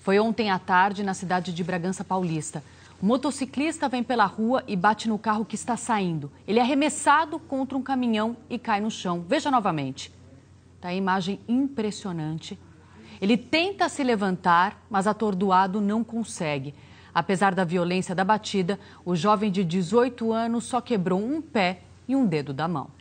foi ontem à tarde na cidade de Bragança Paulista. O motociclista vem pela rua e bate no carro que está saindo. Ele é arremessado contra um caminhão e cai no chão. Veja novamente. Tá a imagem impressionante. Ele tenta se levantar, mas atordoado não consegue. Apesar da violência da batida, o jovem de 18 anos só quebrou um pé e um dedo da mão.